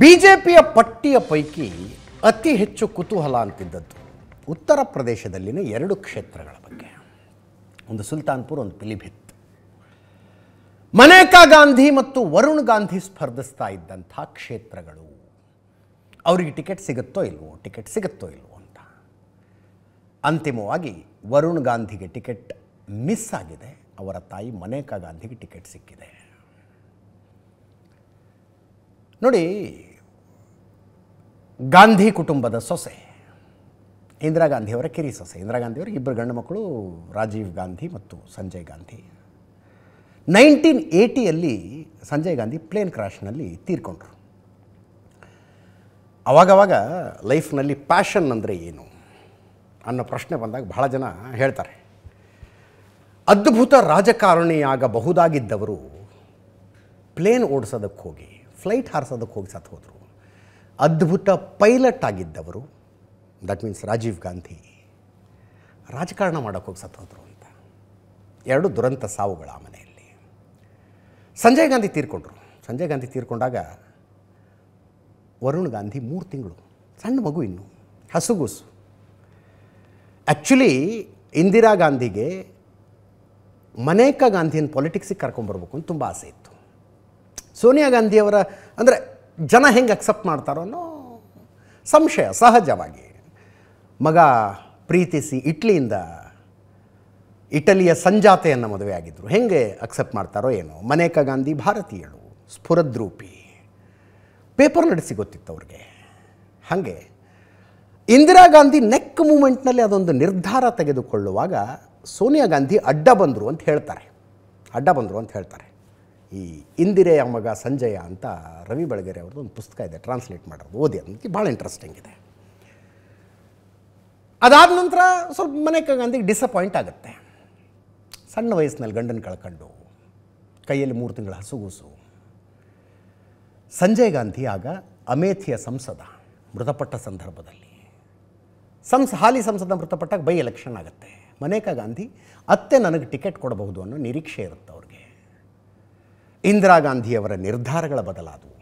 B J ಪಿಯ ಪಟ್ಟಿಯ ಪೈಕಿ ಅತಿ ಹೆಚ್ಚು ಕುತೂಹಲ ಅಂತಿದ್ದದ್ದು ಉತ್ತರ ಪ್ರದೇಶದಲ್ಲಿನ ಎರಡು ಕ್ಷೇತ್ರಗಳ ಬಗ್ಗೆ ಒಂದು ಸುಲ್ತಾನ್ಪುರ್ ಒಂದು ಪಿಲಿಭಿತ್ ಮನೇಕಾ ಗಾಂಧಿ ಮತ್ತು ವರುಣ್ ಗಾಂಧಿ ಸ್ಪರ್ಧಿಸ್ತಾ ಇದ್ದಂಥ ಕ್ಷೇತ್ರಗಳು ಅವರಿಗೆ ಟಿಕೆಟ್ ಸಿಗುತ್ತೋ ಇಲ್ವೋ ಟಿಕೆಟ್ ಸಿಗುತ್ತೋ ಇಲ್ವೋ ಅಂತ ಅಂತಿಮವಾಗಿ ವರುಣ್ ಗಾಂಧಿಗೆ ಟಿಕೆಟ್ ಮಿಸ್ ಆಗಿದೆ ಅವರ ತಾಯಿ ಮನೇಕಾ ಗಾಂಧಿಗೆ ಟಿಕೆಟ್ ಸಿಕ್ಕಿದೆ ನೋಡಿ ಗಾಂಧಿ ಕುಟುಂಬದ ಸೊಸೆ ಇಂದಿರಾ ಗಾಂಧಿಯವರ ಕಿರಿ ಸೊಸೆ ಇಂದಿರಾ ಗಾಂಧಿಯವರ ಇಬ್ಬರು ಗಂಡು ಮಕ್ಕಳು ರಾಜೀವ್ ಗಾಂಧಿ ಮತ್ತು ಸಂಜಯ್ ಗಾಂಧಿ ನೈನ್ಟೀನ್ ಏಯ್ಟಿಯಲ್ಲಿ ಸಂಜಯ್ ಗಾಂಧಿ ಪ್ಲೇನ್ ಕ್ರಾಶ್ನಲ್ಲಿ ತೀರ್ಕೊಂಡ್ರು ಅವಾಗವಾಗ ಲೈಫ್ನಲ್ಲಿ ಪ್ಯಾಷನ್ ಅಂದರೆ ಏನು ಅನ್ನೋ ಪ್ರಶ್ನೆ ಬಂದಾಗ ಬಹಳ ಜನ ಹೇಳ್ತಾರೆ ಅದ್ಭುತ ರಾಜಕಾರಣಿಯಾಗಬಹುದಾಗಿದ್ದವರು ಪ್ಲೇನ್ ಓಡಿಸೋದಕ್ಕೆ ಹೋಗಿ ಫ್ಲೈಟ್ ಹಾರಿಸೋದಕ್ಕೆ ಹೋಗಿ ಸತ್ತು ಹೋದರು ಅದ್ಭುತ ಪೈಲಟ್ ಆಗಿದ್ದವರು ದಟ್ ಮೀನ್ಸ್ ರಾಜೀವ್ ಗಾಂಧಿ ರಾಜಕಾರಣ ಮಾಡೋಕ್ಕೆ ಹೋಗಿ ಸತ್ತು ಹೋದರು ಅಂತ ಎರಡು ದುರಂತ ಸಾವುಗಳು ಆ ಮನೆಯಲ್ಲಿ ಸಂಜಯ್ ಗಾಂಧಿ ತೀರ್ಕೊಂಡ್ರು ಸಂಜಯ್ ಗಾಂಧಿ ತೀರ್ಕೊಂಡಾಗ ವರುಣ್ ಗಾಂಧಿ ಮೂರು ತಿಂಗಳು ಸಣ್ಣ ಮಗು ಇನ್ನು ಹಸುಗೂಸು ಆ್ಯಕ್ಚುಲಿ ಇಂದಿರಾ ಗಾಂಧಿಗೆ ಮನೇಕ ಗಾಂಧಿಯನ್ನು ಪಾಲಿಟಿಕ್ಸಿಗೆ ಕರ್ಕೊಂಡ್ಬರ್ಬೇಕು ಅಂತ ತುಂಬ ಆಸೆ ಇತ್ತು ಸೋನಿಯಾ ಗಾಂಧಿಯವರ ಅಂದರೆ ಜನ ಹೆಂಗೆ ಅಕ್ಸೆಪ್ಟ್ ಮಾಡ್ತಾರೋ ಅನ್ನೋ ಸಂಶಯ ಸಹಜವಾಗಿ ಮಗ ಪ್ರೀತಿಸಿ ಇಟ್ಲಿಯಿಂದ ಇಟಲಿಯ ಸಂಜಾತೆಯನ್ನು ಮದುವೆ ಆಗಿದ್ದರು ಹೆಂಗೆ ಅಕ್ಸೆಪ್ಟ್ ಮಾಡ್ತಾರೋ ಏನೋ ಮನೇಕಾ ಗಾಂಧಿ ಭಾರತೀಯಳು ಸ್ಫುರದ್ರೂಪಿ ಪೇಪರ್ ನಡೆಸಿ ಗೊತ್ತಿತ್ತು ಅವ್ರಿಗೆ ಹಾಗೆ ಇಂದಿರಾ ಗಾಂಧಿ ನೆಕ್ ಮೂಮೆಂಟ್ನಲ್ಲಿ ಅದೊಂದು ನಿರ್ಧಾರ ತೆಗೆದುಕೊಳ್ಳುವಾಗ ಸೋನಿಯಾ ಗಾಂಧಿ ಅಡ್ಡ ಬಂದರು ಅಂತ ಹೇಳ್ತಾರೆ ಅಡ್ಡ ಬಂದರು ಅಂತ ಹೇಳ್ತಾರೆ ಈ ಇಂದಿರೆಯ ಮಗ ಸಂಜಯ ಅಂತ ರವಿ ಬೆಳಗೆರೆ ಅವ್ರದ್ದು ಒಂದು ಪುಸ್ತಕ ಇದೆ ಟ್ರಾನ್ಸ್ಲೇಟ್ ಮಾಡೋದು ಓದಿ ಅದಕ್ಕೆ ಭಾಳ ಇಂಟ್ರೆಸ್ಟಿಂಗ್ ಇದೆ ಅದಾದ ನಂತರ ಸ್ವಲ್ಪ ಮನೇಕಾ ಗಾಂಧಿಗೆ ಡಿಸಪಾಯಿಂಟ್ ಆಗುತ್ತೆ ಸಣ್ಣ ವಯಸ್ಸಿನಲ್ಲಿ ಗಂಡನ ಕಳ್ಕೊಂಡು ಕೈಯಲ್ಲಿ ಮೂರು ತಿಂಗಳ ಹಸುಗೂಸು ಸಂಜಯ್ ಗಾಂಧಿ ಆಗ ಅಮೇಥಿಯ ಸಂಸದ ಮೃತಪಟ್ಟ ಸಂದರ್ಭದಲ್ಲಿ ಸಂಸ ಹಾಲಿ ಸಂಸದ ಮೃತಪಟ್ಟಾಗ ಬೈ ಎಲೆಕ್ಷನ್ ಆಗುತ್ತೆ ಮನೇಕಾ ಗಾಂಧಿ ಅತ್ತೆ ನನಗೆ ಟಿಕೆಟ್ ಕೊಡಬಹುದು ಅನ್ನೋ ನಿರೀಕ್ಷೆ ಇರುತ್ತೆ ಅವ್ರಿಗೆ ಇಂದಿರಾ ಗಾಂಧಿಯವರ ನಿರ್ಧಾರಗಳ ಬದಲಾದವು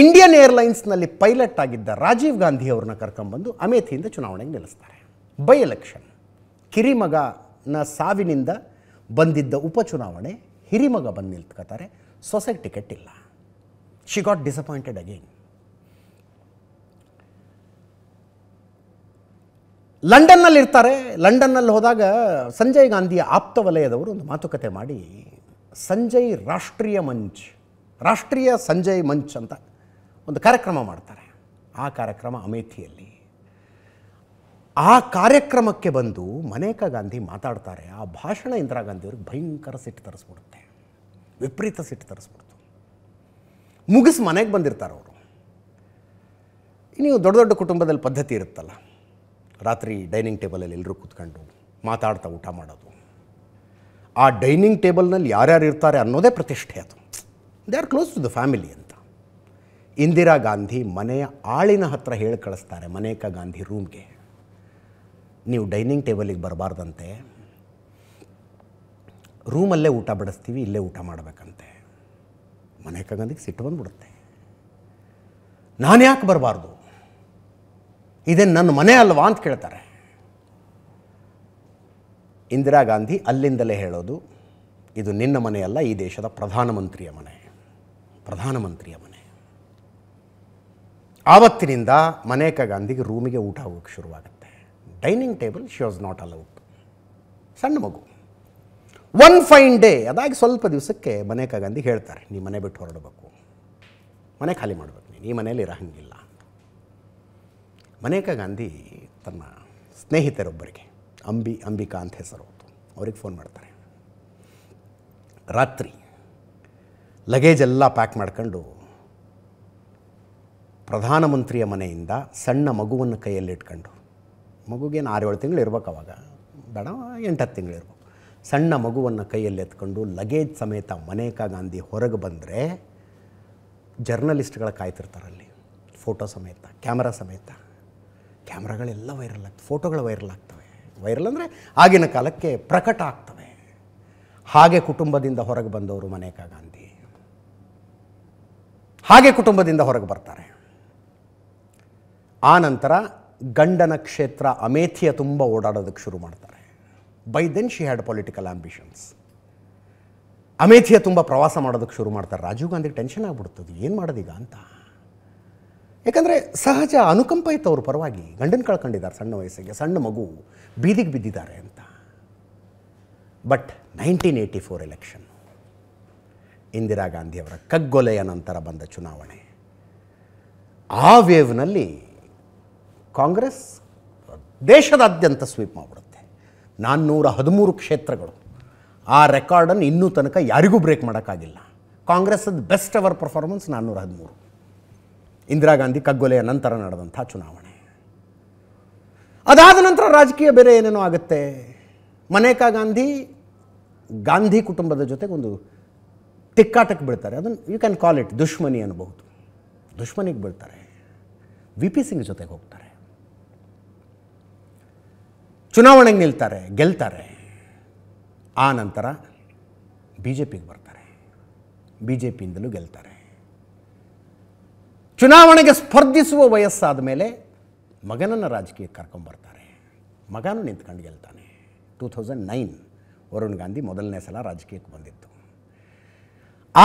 ಇಂಡಿಯನ್ ಏರ್ಲೈನ್ಸ್ನಲ್ಲಿ ಪೈಲಟ್ ಆಗಿದ್ದ ರಾಜೀವ್ ಗಾಂಧಿ ಅವ್ರನ್ನ ಕರ್ಕೊಂಬಂದು ಅಮೇಥಿಯಿಂದ ಚುನಾವಣೆಗೆ ನಿಲ್ಲಿಸ್ತಾರೆ ಬೈ ಎಲೆಕ್ಷನ್ ಕಿರಿಮಗನ ಸಾವಿನಿಂದ ಬಂದಿದ್ದ ಉಪಚುನಾವಣೆ ಹಿರಿಮಗ ಬಂದು ನಿಲ್ತ್ಕೋತಾರೆ ಸೊಸೈಟಿ ಟಿಕೆಟ್ ಇಲ್ಲ ಶಿ ಗಾಟ್ ಡಿಸಪಾಯಿಂಟೆಡ್ ಅಗೇನ್ ಲಂಡನ್ನಲ್ಲಿ ಇರ್ತಾರೆ ಲಂಡನ್ನಲ್ಲಿ ಹೋದಾಗ ಸಂಜಯ್ ಗಾಂಧಿಯ ಆಪ್ತ ವಲಯದವರು ಒಂದು ಮಾತುಕತೆ ಮಾಡಿ ಸಂಜಯ್ ರಾಷ್ಟ್ರೀಯ ಮಂಚ್ ರಾಷ್ಟ್ರೀಯ ಸಂಜಯ್ ಮಂಚ್ ಅಂತ ಒಂದು ಕಾರ್ಯಕ್ರಮ ಮಾಡ್ತಾರೆ ಆ ಕಾರ್ಯಕ್ರಮ ಅಮೇಥಿಯಲ್ಲಿ ಆ ಕಾರ್ಯಕ್ರಮಕ್ಕೆ ಬಂದು ಮನೇಕಾ ಗಾಂಧಿ ಮಾತಾಡ್ತಾರೆ ಆ ಭಾಷಣ ಇಂದಿರಾ ಗಾಂಧಿಯವ್ರಿಗೆ ಭಯಂಕರ ಸಿಟ್ಟು ತರಿಸ್ಬಿಡುತ್ತೆ ವಿಪರೀತ ಸಿಟ್ಟು ತರಿಸ್ಬಿಡ್ತು ಮುಗಿಸಿ ಮನೆಗೆ ಬಂದಿರ್ತಾರೆ ಅವರು ನೀವು ದೊಡ್ಡ ದೊಡ್ಡ ಕುಟುಂಬದಲ್ಲಿ ಪದ್ಧತಿ ಇರುತ್ತಲ್ಲ ರಾತ್ರಿ ಡೈನಿಂಗ್ ಟೇಬಲಲ್ಲಿ ಎಲ್ಲರೂ ಕೂತ್ಕೊಂಡು ಮಾತಾಡ್ತಾ ಊಟ ಮಾಡೋದು ಆ ಡೈನಿಂಗ್ ಟೇಬಲ್ನಲ್ಲಿ ಯಾರ್ಯಾರು ಇರ್ತಾರೆ ಅನ್ನೋದೇ ಪ್ರತಿಷ್ಠೆ ಅದು they are close to the family ಅಂತ ಇಂದಿರಾ ಗಾಂಧಿ ಮನೆಯ ಆಳಿನ ಹತ್ರ ಹೇಳಿ ಕಳಿಸ್ತಾರೆ ಮನೇಕ ಗಾಂಧಿ ರೂಮ್ಗೆ ನೀವು ಡೈನಿಂಗ್ ಟೇಬಲಿಗೆ ಬರಬಾರ್ದಂತೆ ರೂಮಲ್ಲೇ ಊಟ ಬಡಿಸ್ತೀವಿ ಇಲ್ಲೇ ಊಟ ಮಾಡಬೇಕಂತೆ ಮನೇಕ ಗಾಂಧಿಗೆ ಸಿಟ್ಟು ಬಂದುಬಿಡುತ್ತೆ ನಾನು ಯಾಕೆ ಬರಬಾರ್ದು ಇದೇನು ನನ್ನ ಮನೆ ಅಲ್ವಾ ಅಂತ ಕೇಳ್ತಾರೆ ಇಂದಿರಾ ಗಾಂಧಿ ಅಲ್ಲಿಂದಲೇ ಹೇಳೋದು ಇದು ನಿನ್ನ ಮನೆಯಲ್ಲ ಈ ದೇಶದ ಪ್ರಧಾನಮಂತ್ರಿಯ ಮನೆ ಪ್ರಧಾನಮಂತ್ರಿಯ ಮನೆ ಆವತ್ತಿನಿಂದ ಮನೇಕ ಗಾಂಧಿಗೆ ರೂಮಿಗೆ ಊಟ ಹೋಗೋಕ್ಕೆ ಶುರುವಾಗುತ್ತೆ dining table she was not allowed ಸಣ್ಣ ಮಗು ಒನ್ ಫೈನ್ ಡೇ ಅದಾಗಿ ಸ್ವಲ್ಪ ದಿವಸಕ್ಕೆ ಮನೇಕ ಗಾಂಧಿ ಹೇಳ್ತಾರೆ ನೀ ಮನೆ ಬಿಟ್ಟು ಹೊರಡಬೇಕು ಮನೆ ಖಾಲಿ ಮಾಡಬೇಕು ನೀನು ಈ ಮನೇಲಿ ಇರೋ ಹಂಗಿಲ್ಲ ಮನೇಕಾ ಗಾಂಧಿ ತನ್ನ ಸ್ನೇಹಿತರೊಬ್ಬರಿಗೆ ಅಂಬಿ ಅಂಬಿಕಾ ಅಂತ ಹೆಸರು ಅವ್ರಿಗೆ ಫೋನ್ ಮಾಡ್ತಾರೆ ರಾತ್ರಿ ಲಗೇಜ್ ಎಲ್ಲ ಪ್ಯಾಕ್ ಮಾಡ್ಕೊಂಡು ಪ್ರಧಾನಮಂತ್ರಿಯ ಮನೆಯಿಂದ ಸಣ್ಣ ಮಗುವನ್ನು ಕೈಯಲ್ಲಿ ಇಟ್ಕೊಂಡು ಮಗುಗೇನು ಆರು ಏಳು ತಿಂಗಳು ಇರ್ಬೇಕು ಅವಾಗ ಬೇಡ ಎಂಟತ್ತು ಹತ್ತು ತಿಂಗಳು ಇರ್ಬೇಕು ಸಣ್ಣ ಮಗುವನ್ನು ಕೈಯಲ್ಲಿ ಎತ್ಕೊಂಡು ಲಗೇಜ್ ಸಮೇತ ಮನೇಕಾ ಗಾಂಧಿ ಹೊರಗೆ ಬಂದರೆ ಜರ್ನಲಿಸ್ಟ್ಗಳ ಅಲ್ಲಿ ಫೋಟೋ ಸಮೇತ ಕ್ಯಾಮ್ರಾ ಸಮೇತ ಕ್ಯಾಮ್ರಾಗಳೆಲ್ಲ ವೈರಲ್ ಆಗ್ತವೆ ಫೋಟೋಗಳು ವೈರಲ್ ಆಗ್ತವೆ ವೈರಲ್ ಅಂದರೆ ಆಗಿನ ಕಾಲಕ್ಕೆ ಪ್ರಕಟ ಆಗ್ತವೆ ಹಾಗೆ ಕುಟುಂಬದಿಂದ ಹೊರಗೆ ಬಂದವರು ಮನೇಕಾ ಗಾಂಧಿ ಹಾಗೆ ಕುಟುಂಬದಿಂದ ಹೊರಗೆ ಬರ್ತಾರೆ ಆ ನಂತರ ಗಂಡನ ಕ್ಷೇತ್ರ ಅಮೇಥಿಯ ತುಂಬ ಓಡಾಡೋದಕ್ಕೆ ಶುರು ಮಾಡ್ತಾರೆ by then she had political ambitions ಅಮೇಥಿಯ ತುಂಬ ಪ್ರವಾಸ ಮಾಡೋದಕ್ಕೆ ಶುರು ಮಾಡ್ತಾರೆ ರಾಜೀವ್ ಗಾಂಧಿಗೆ ಟೆನ್ಷನ್ ಆಗ್ಬಿಡ್ತದೆ ಏನು ಮಾಡೋದೀಗ ಅಂತ ಯಾಕಂದರೆ ಸಹಜ ಅನುಕಂಪ ಇತ್ತು ಪರವಾಗಿ ಗಂಡನ ಕಳ್ಕೊಂಡಿದ್ದಾರೆ ಸಣ್ಣ ವಯಸ್ಸಿಗೆ ಸಣ್ಣ ಮಗು ಬೀದಿಗೆ ಬಿದ್ದಿದ್ದಾರೆ ಅಂತ but nineteen eighty four election Indira ಗಾಂಧಿಯವರ ಕಗ್ಗೊಲೆಯ ನಂತರ ಬಂದ ಚುನಾವಣೆ ಆ ವೇವ್ನಲ್ಲಿ ಕಾಂಗ್ರೆಸ್ ದೇಶದಾದ್ಯಂತ ಸ್ವೀಪ್ ಮಾಡಿಬಿಡುತ್ತೆ ನಾನ್ನೂರ ಹದಿಮೂರು ಕ್ಷೇತ್ರಗಳು ಆ ರೆಕಾರ್ಡನ್ನು ಇನ್ನೂ ತನಕ ಯಾರಿಗೂ ಬ್ರೇಕ್ ಮಾಡೋಕ್ಕಾಗಿಲ್ಲ ಕಾಂಗ್ರೆಸ್ದು ಬೆಸ್ಟ್ ಅವರ್ ಪರ್ಫಾರ್ಮೆನ್ಸ್ ನಾನ್ನೂರ ಹದಿಮೂರು ಇಂದಿರಾ ಗಾಂಧಿ ಕಗ್ಗೊಲೆಯ ನಂತರ ನಡೆದಂಥ ಚುನಾವಣೆ ಅದಾದ ನಂತರ ರಾಜಕೀಯ ಬೇರೆ ಏನೇನೋ ಆಗುತ್ತೆ ಮನೇಕಾ ಗಾಂಧಿ ಗಾಂಧಿ ಕುಟುಂಬದ ಜೊತೆಗೆ ಒಂದು ತಿಕ್ಕಾಟಕ್ಕೆ ಬೀಳ್ತಾರೆ ಅದನ್ನು ಯು ಕ್ಯಾನ್ ಕಾಲ್ ಇಟ್ ದುಶ್ಮನಿ ಅನ್ನಬಹುದು ದುಶ್ಮನಿಗೆ ಬೀಳ್ತಾರೆ ವಿ ಪಿ ಸಿಂಗ್ ಜೊತೆಗೆ ಹೋಗ್ತಾರೆ ಚುನಾವಣೆಗೆ ನಿಲ್ತಾರೆ ಗೆಲ್ತಾರೆ ಆ ನಂತರ ಬಿ ಜೆ ಪಿಗೆ ಬರ್ತಾರೆ ಬಿ ಜೆ ಪಿಯಿಂದಲೂ ಗೆಲ್ತಾರೆ ಚುನಾವಣೆಗೆ ಸ್ಪರ್ಧಿಸುವ ವಯಸ್ಸಾದ ಮೇಲೆ ಮಗನನ್ನು ರಾಜಕೀಯಕ್ಕೆ ಕರ್ಕೊಂಬರ್ತಾರೆ ಮಗನೂ ನಿಂತ್ಕೊಂಡು ಗೆಲ್ತಾನೆ two thousand nine Varun Gandhi ಮೊದಲನೇ ಸಲ ರಾಜಕೀಯಕ್ಕೆ ಬಂದಿತ್ತು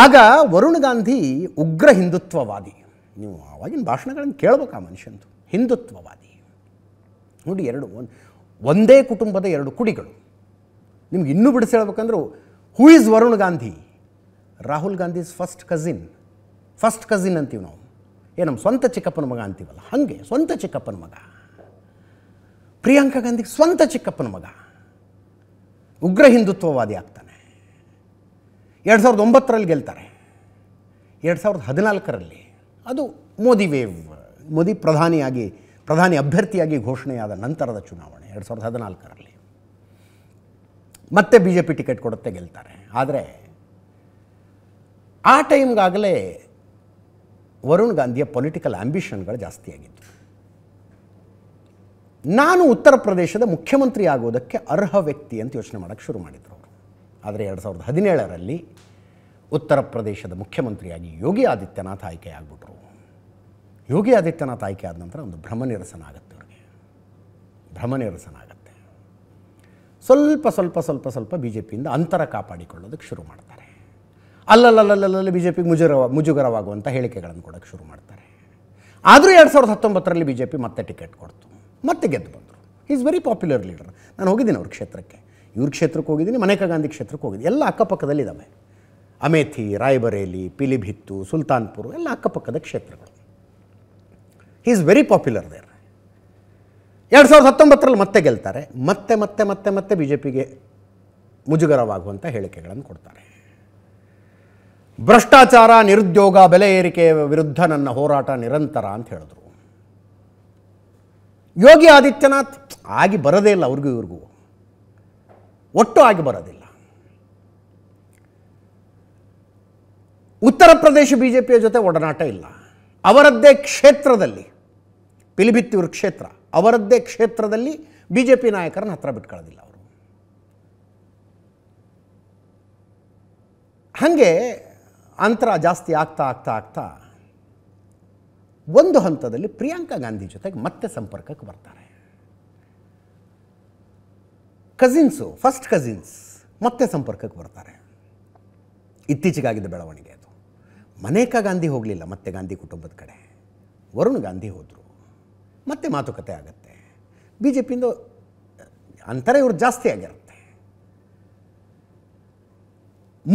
ಆಗ ವರುಣ್ ಗಾಂಧಿ ಉಗ್ರ ಹಿಂದುತ್ವವಾದಿ ನೀವು ಆವಾಗಿನ ಭಾಷಣಗಳನ್ನು ಕೇಳಬೇಕು ಆ ಮನುಷ್ಯಂದು ಹಿಂದುತ್ವವಾದಿ ನೋಡಿ ಎರಡು ಒಂದೇ ಕುಟುಂಬದ ಎರಡು ಕುಡಿಗಳು ನಿಮ್ಗೆ ಇನ್ನೂ ಬಿಡಿಸಿ ಹೇಳ್ಬೇಕಂದ್ರೆ who is Varun Gandhi Rahul Gandhi is first cousin first cousin ಅಂತೀವಿ ನಾವು ಏ ನಮ್ಮ ಸ್ವಂತ ಚಿಕ್ಕಪ್ಪನ ಮಗ ಅಂತೀವಲ್ಲ ಹಾಗೆ ಸ್ವಂತ ಚಿಕ್ಕಪ್ಪನ ಮಗ ಪ್ರಿಯಾಂಕಾ ಗಾಂಧಿಗೆ ಸ್ವಂತ ಚಿಕ್ಕಪ್ಪನ ಮಗ ಉಗ್ರ ಹಿಂದುತ್ವವಾದಿ ಆಗ್ತಾನೆ ಎರಡು ಸಾವಿರದ ಒಂಬತ್ತರಲ್ಲಿ ಗೆಲ್ತಾರೆ ಎರಡು ಸಾವಿರದ ಹದಿನಾಲ್ಕರಲ್ಲಿ ಅದು ಮೋದಿ ವೇವ್ ಮೋದಿ ಪ್ರಧಾನಿಯಾಗಿ ಪ್ರಧಾನಿ ಅಭ್ಯರ್ಥಿಯಾಗಿ ಘೋಷಣೆಯಾದ ನಂತರದ ಚುನಾವಣೆ ಎರಡು ಸಾವಿರದ ಹದಿನಾಲ್ಕರಲ್ಲಿ ಮತ್ತೆ ಬಿ ಜೆ ಪಿ ಟಿಕೆಟ್ ಕೊಡುತ್ತೆ ಗೆಲ್ತಾರೆ ಆದರೆ ಆ ಟೈಮ್ಗಾಗಲೇ ವರುಣ್ ಗಾಂಧಿಯ ಪೊಲಿಟಿಕಲ್ ಆಂಬಿಷನ್ಗಳು ಜಾಸ್ತಿಯಾಗಿತ್ತು ನಾನು ಉತ್ತರ ಪ್ರದೇಶದ ಮುಖ್ಯಮಂತ್ರಿ ಆಗೋದಕ್ಕೆ ಅರ್ಹ ವ್ಯಕ್ತಿ ಅಂತ ಯೋಚನೆ ಮಾಡೋಕ್ಕೆ ಶುರು ಮಾಡಿದರು ಅವರು ಆದರೆ ಎರಡು ಸಾವಿರದ ಹದಿನೇಳರಲ್ಲಿ ಉತ್ತರ ಪ್ರದೇಶದ ಮುಖ್ಯಮಂತ್ರಿಯಾಗಿ ಯೋಗಿ ಆದಿತ್ಯನಾಥ್ ಆಯ್ಕೆ ಆಗಿಬಿಟ್ರು ಯೋಗಿ ಆದಿತ್ಯನಾಥ್ ಆಯ್ಕೆ ಆದ ನಂತರ ಒಂದು ಭ್ರಮ ನಿರಸನ ಆಗುತ್ತೆ ಅವ್ರಿಗೆ ಭ್ರಮ ನಿರಸನ ಆಗುತ್ತೆ ಸ್ವಲ್ಪ ಸ್ವಲ್ಪ ಸ್ವಲ್ಪ ಸ್ವಲ್ಪ ಬಿ ಜೆ ಪಿಯಿಂದ ಅಂತರ ಕಾಪಾಡಿಕೊಳ್ಳೋದಕ್ಕೆ ಶುರು ಮಾಡ್ತಾರೆ ಅಲ್ಲಲ್ಲಲ್ಲಲ್ಲಲ್ಲಿ ಬಿ ಜೆ ಪಿಗೆ ಮುಜುಗರವ ಮುಜುಗರವಾಗುವಂಥ ಹೇಳಿಕೆಗಳನ್ನು ಕೊಡೋಕ್ಕೆ ಶುರು ಮಾಡ್ತಾರೆ ಆದರೂ ಎರಡು ಸಾವಿರದ ಹತ್ತೊಂಬತ್ತರಲ್ಲಿ ಬಿ ಜೆ ಪಿ ಮತ್ತೆ ಟಿಕೆಟ್ ಕೊಡ್ತು ಮತ್ತೆ ಗೆದ್ದು ಬಂದರು ಈಸ್ ವೆರಿ ಪಾಪ್ಯುಲರ್ ಲೀಡರ್ ನಾನು ಹೋಗಿದ್ದೀನಿ ಅವ್ರ ಕ್ಷೇತ್ರಕ್ಕೆ ಇವ್ರ ಕ್ಷೇತ್ರಕ್ಕೆ ಹೋಗಿದ್ದೀನಿ ಮನೇಕಾ ಗಾಂಧಿ ಕ್ಷೇತ್ರಕ್ಕೆ ಹೋಗಿದ್ದೀನಿ ಎಲ್ಲ ಅಕ್ಕಪಕ್ಕದಲ್ಲಿದ್ದಾವೆ ಅಮೇಥಿ ರಾಯ್ಬರೇಲಿ ಪಿಲಿಭಿತ್ತು ಸುಲ್ತಾನ್ಪುರ್ ಎಲ್ಲ ಅಕ್ಕಪಕ್ಕದ ಕ್ಷೇತ್ರಗಳು ಈಸ್ ವೆರಿ ಪಾಪ್ಯುಲರ್ ದೇರ್ ಎರಡು ಸಾವಿರದ ಹತ್ತೊಂಬತ್ತರಲ್ಲಿ ಮತ್ತೆ ಗೆಲ್ತಾರೆ ಮತ್ತೆ ಮತ್ತೆ ಮತ್ತೆ ಮತ್ತೆ ಬಿ ಜೆ ಪಿಗೆ ಮುಜುಗರವಾಗುವಂಥ ಹೇಳಿಕೆಗಳನ್ನು ಕೊಡ್ತಾರೆ ಭ್ರಷ್ಟಾಚಾರ ನಿರುದ್ಯೋಗ ಬೆಲೆ ಏರಿಕೆಯ ವಿರುದ್ಧ ನನ್ನ ಹೋರಾಟ ನಿರಂತರ ಅಂತ ಹೇಳಿದ್ರು ಯೋಗಿ ಆದಿತ್ಯನಾಥ್ ಆಗಿ ಬರೋದೇ ಇಲ್ಲ ಅವ್ರಿಗೂ ಇವ್ರಿಗೂ ಒಟ್ಟು ಆಗಿ ಬರೋದಿಲ್ಲ ಉತ್ತರ ಪ್ರದೇಶ ಬಿ ಜೆ ಪಿಯ ಜೊತೆ ಒಡನಾಟ ಇಲ್ಲ ಅವರದ್ದೇ ಕ್ಷೇತ್ರದಲ್ಲಿ ಪಿಲಿಬಿತ್ತಿ ಕ್ಷೇತ್ರ ಅವರದ್ದೇ ಕ್ಷೇತ್ರದಲ್ಲಿ ಬಿ ಜೆ ಪಿ ನಾಯಕರನ್ನ ಹತ್ರ ಬಿಟ್ಕೊಳ್ಳೋದಿಲ್ಲ ಅವರು ಹಾಗೆ ಅಂತರ ಜಾಸ್ತಿ ಆಗ್ತಾ ಆಗ್ತಾ ಆಗ್ತಾ ಒಂದು ಹಂತದಲ್ಲಿ ಪ್ರಿಯಾಂಕಾ ಗಾಂಧಿ ಜೊತೆಗೆ ಮತ್ತೆ ಸಂಪರ್ಕಕ್ಕೆ ಬರ್ತಾರೆ ಕಸಿನ್ಸು ಫಸ್ಟ್ ಕಸಿನ್ಸ್ ಮತ್ತೆ ಸಂಪರ್ಕಕ್ಕೆ ಬರ್ತಾರೆ ಇತ್ತೀಚೆಗಾಗಿದ್ದ ಬೆಳವಣಿಗೆ ಅದು ಮನೇಕಾ ಗಾಂಧಿ ಹೋಗಲಿಲ್ಲ ಮತ್ತೆ ಗಾಂಧಿ ಕುಟುಂಬದ ಕಡೆ ವರುಣ್ ಗಾಂಧಿ ಹೋದರು ಮತ್ತೆ ಮಾತುಕತೆ ಆಗುತ್ತೆ ಬಿ ಜೆ ಪಿಯಿಂದ ಅಂತರ ಇವ್ರು ಜಾಸ್ತಿ ಆಗ್ಯಾರ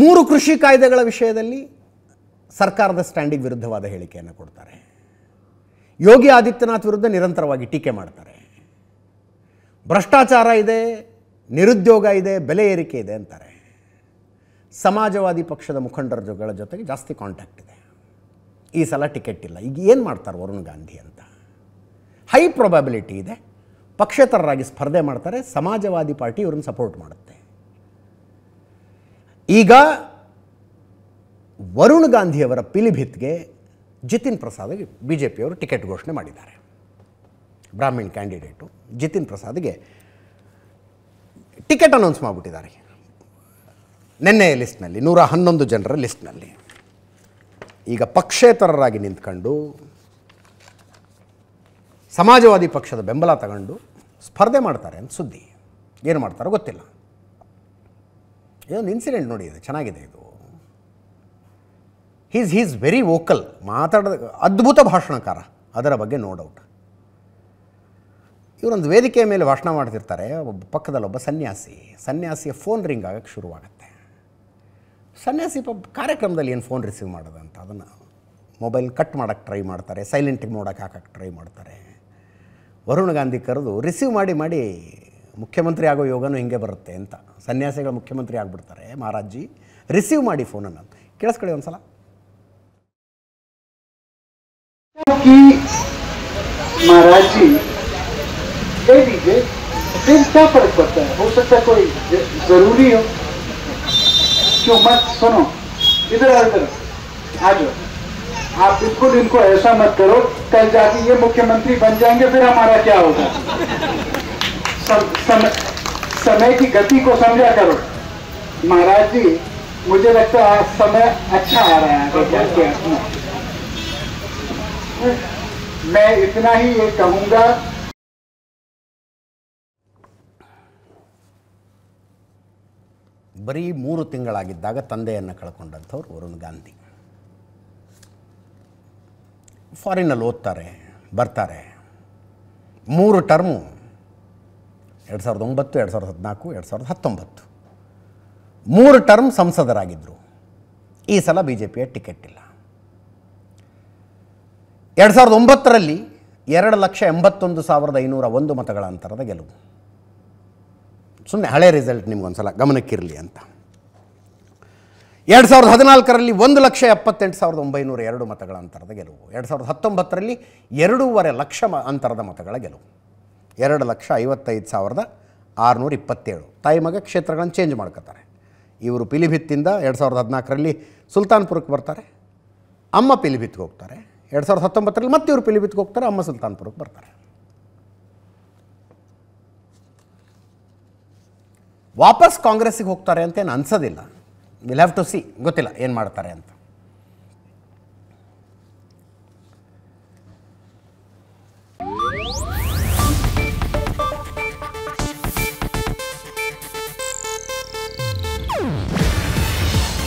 ಮೂರು ಕೃಷಿ ಕಾಯ್ದೆಗಳ ವಿಷಯದಲ್ಲಿ ಸರ್ಕಾರದ ಸ್ಟ್ಯಾಂಡಿಗೆ ವಿರುದ್ಧವಾದ ಹೇಳಿಕೆಯನ್ನು ಕೊಡ್ತಾರೆ ಯೋಗಿ ಆದಿತ್ಯನಾಥ್ ವಿರುದ್ಧ ನಿರಂತರವಾಗಿ ಟೀಕೆ ಮಾಡ್ತಾರೆ ಭ್ರಷ್ಟಾಚಾರ ಇದೆ ನಿರುದ್ಯೋಗ ಇದೆ ಬೆಲೆ ಏರಿಕೆ ಇದೆ ಅಂತಾರೆ ಸಮಾಜವಾದಿ ಪಕ್ಷದ ಮುಖಂಡರ ಜೊಗಳ ಜೊತೆಗೆ ಜಾಸ್ತಿ ಕಾಂಟ್ಯಾಕ್ಟ್ ಇದೆ ಈ ಸಲ ಟಿಕೆಟ್ ಇಲ್ಲ ಈಗ ಏನು ಮಾಡ್ತಾರೆ ವರುಣ್ ಗಾಂಧಿ ಅಂತ ಹೈ ಪ್ರೊಬಿಲಿಟಿ ಇದೆ ಪಕ್ಷೇತರರಾಗಿ ಸ್ಪರ್ಧೆ ಮಾಡ್ತಾರೆ ಸಮಾಜವಾದಿ ಪಾರ್ಟಿ ಇವ್ರನ್ನ ಸಪೋರ್ಟ್ ಮಾಡುತ್ತೆ ಈಗ ವರುಣ್ ಗಾಂಧಿಯವರ ಪಿಲಿಭಿತ್ಗೆ ಜಿತಿನ್ ಪ್ರಸಾದ್ಗೆ ಬಿ ಜೆ ಪಿಯವರು ಟಿಕೆಟ್ ಘೋಷಣೆ ಮಾಡಿದ್ದಾರೆ ಬ್ರಾಹ್ಮಿಣ್ ಕ್ಯಾಂಡಿಡೇಟು ಜಿತಿನ್ ಪ್ರಸಾದ್ಗೆ ಟಿಕೆಟ್ ಅನೌನ್ಸ್ ಮಾಡಿಬಿಟ್ಟಿದ್ದಾರೆ ನಿನ್ನೆಯ ಲಿಸ್ಟ್ನಲ್ಲಿ ನೂರ ಹನ್ನೊಂದು ಜನರ ಲಿಸ್ಟ್ನಲ್ಲಿ ಈಗ ಪಕ್ಷೇತರರಾಗಿ ನಿಂತ್ಕೊಂಡು ಸಮಾಜವಾದಿ ಪಕ್ಷದ ಬೆಂಬಲ ತಗೊಂಡು ಸ್ಪರ್ಧೆ ಮಾಡ್ತಾರೆ ಅಂತ ಸುದ್ದಿ ಏನು ಮಾಡ್ತಾರೋ ಗೊತ್ತಿಲ್ಲ ಇದೊಂದು ಇನ್ಸಿಡೆಂಟ್ ನೋಡಿ ಇದು ಚೆನ್ನಾಗಿದೆ ಇದು ಹೀಸ್ ಹೀಸ್ ವೆರಿ ವೋಕಲ್ ಮಾತಾಡೋದು ಅದ್ಭುತ ಭಾಷಣಕಾರ ಅದರ ಬಗ್ಗೆ ನೋ ಡೌಟ್ ಇವರೊಂದು ವೇದಿಕೆಯ ಮೇಲೆ ಭಾಷಣ ಮಾಡ್ತಿರ್ತಾರೆ ಒಬ್ಬ ಪಕ್ಕದಲ್ಲೊಬ್ಬ ಸನ್ಯಾಸಿ ಸನ್ಯಾಸಿಯ ಫೋನ್ ರಿಂಗ್ ಆಗಕ್ಕೆ ಶುರುವಾಗುತ್ತೆ ಸನ್ಯಾಸಿ ಪಬ್ ಕಾರ್ಯಕ್ರಮದಲ್ಲಿ ಏನು ಫೋನ್ ರಿಸೀವ್ ಮಾಡೋದಂತ ಅದನ್ನು ಮೊಬೈಲ್ ಕಟ್ ಮಾಡೋಕ್ಕೆ ಟ್ರೈ ಮಾಡ್ತಾರೆ ಸೈಲೆಂಟಿಗೆ ನೋಡೋಕೆ ಹಾಕಕ್ಕೆ ಟ್ರೈ ಮಾಡ್ತಾರೆ ವರುಣ್ ಗಾಂಧಿ ಕರೆದು ರಿಸೀವ್ ಮಾಡಿ ಮಾಡಿ मुख्यमंत्री ಆಗೋ ಯೋಗನು ಹಿಂಗೇ ಬರುತ್ತೆ ಅಂತ ಸನ್ಯಾಸಿಗಳ ಮುಖ್ಯಮಂತ್ರಿ ಆಗಿ ಬಿಡುತ್ತಾರೆ ಮಹಾರಾಜ್ಜಿ रिसीವ್ ಮಾಡಿ ಫೋನ್ ಅನ್ನು ಕೇಳಸ್ಕೊಳಿ ಒಂದ ಸಲ ಯಾಕೆ ಮಹಾರಾಜ್ಜಿ ಹೇಳ್ ಬಿಡಿ ಅದೆಷ್ಟು ಫರ್ಕತೆ ಹೋಸಕ್ಕೆ ಕೋಯಿ ಜರೂರಿ ಅಷ್ಟು मत सुनो इधर आओ इधर आजो ಆ ಬಿಟ್ಟು इनको ऐसा मत करो कल जाके ये ಮುಖ್ಯಮಂತ್ರಿ बन جائیں گے پھر ہمارا کیا ہوگا सम, सम, समय की गति को समझा करो महाराज जी मुझे लगता है समय अच्छा आ रहा है तो मैं इतना ही ये कहूंगा ಬರೀ ಮೂರು ತಿಂಗಳಾಗಿದ್ದಾಗ ತಂದೆಯನ್ನು ಕಳ್ಕೊಂಡಂಥವ್ರು ವರುಣ್ ಗಾಂಧಿ ಫಾರಿನಲ್ಲಿ ಓದ್ತಾರೆ ಬರ್ತಾರೆ ಮೂರು ಟರ್ಮು ಎರಡು ಸಾವಿರದ ಒಂಬತ್ತು ಎರಡು ಸಾವಿರದ ಹದಿನಾಲ್ಕು ಎರಡು ಸಾವಿರದ ಹತ್ತೊಂಬತ್ತು ಮೂರು ಟರ್ಮ್ ಸಂಸದರಾಗಿದ್ದರು ಈ ಸಲ ಬಿ ಜೆ ಪಿಯ ಟಿಕೆಟ್ ಇಲ್ಲ ಎರಡು ಸಾವಿರದ ಒಂಬತ್ತರಲ್ಲಿ ಎರಡು ಲಕ್ಷ ಎಂಬತ್ತೊಂದು ಸಾವಿರದ ಐನೂರ ಒಂದು ಮತಗಳ ಅಂತರದ ಗೆಲುವು ಸುಮ್ಮನೆ ಹಳೆ ರಿಸಲ್ಟ್ ನಿಮಗೊಂದು ಸಲ ಗಮನಕ್ಕಿರಲಿ ಅಂತ ಎರಡು ಸಾವಿರದ ಹದಿನಾಲ್ಕರಲ್ಲಿ ಒಂದು ಲಕ್ಷ ಎಪ್ಪತ್ತೆಂಟು ಸಾವಿರದ ಒಂಬೈನೂರ ಎರಡು ಮತಗಳ ಅಂತರದ ಗೆಲುವು ಎರಡು ಸಾವಿರದ ಹತ್ತೊಂಬತ್ತರಲ್ಲಿ ಎರಡೂವರೆ ಲಕ್ಷ ಅಂತರದ ಮತಗಳ ಗೆಲುವು ಎರಡು ಲಕ್ಷ ಐವತ್ತೈದು ಸಾವಿರದ ಆರುನೂರ ಇಪ್ಪತ್ತೇಳು ತಾಯಿ ಮಗ ಕ್ಷೇತ್ರಗಳನ್ನು ಚೇಂಜ್ ಮಾಡ್ಕೋತಾರೆ ಇವರು ಪಿಲಿಭಿತ್ತಿಂದ ಎರಡು ಸಾವಿರದ ಹದಿನಾಲ್ಕರಲ್ಲಿ ಸುಲ್ತಾನ್ಪುರಕ್ಕೆ ಬರ್ತಾರೆ ಅಮ್ಮ ಪಿಲಿಭಿತ್ಗೆ ಹೋಗ್ತಾರೆ ಎರಡು ಸಾವಿರದ ಹತ್ತೊಂಬತ್ತರಲ್ಲಿ ಮತ್ತೆ ಇವರು ಪಿಲಿಭಿತ್ಗೆ ಹೋಗ್ತಾರೆ ಅಮ್ಮ ಸುಲ್ತಾನ್ಪುರಕ್ಕೆ ಬರ್ತಾರೆ ವಾಪಸ್ ಕಾಂಗ್ರೆಸ್ಸಿಗೆ ಹೋಗ್ತಾರೆ ಅಂತೇನು ಅನ್ಸೋದಿಲ್ಲ ವಿಲ್ ಹ್ಯಾವ್ ಟು ಸಿ ಗೊತ್ತಿಲ್ಲ ಏನು ಮಾಡ್ತಾರೆ ಅಂತ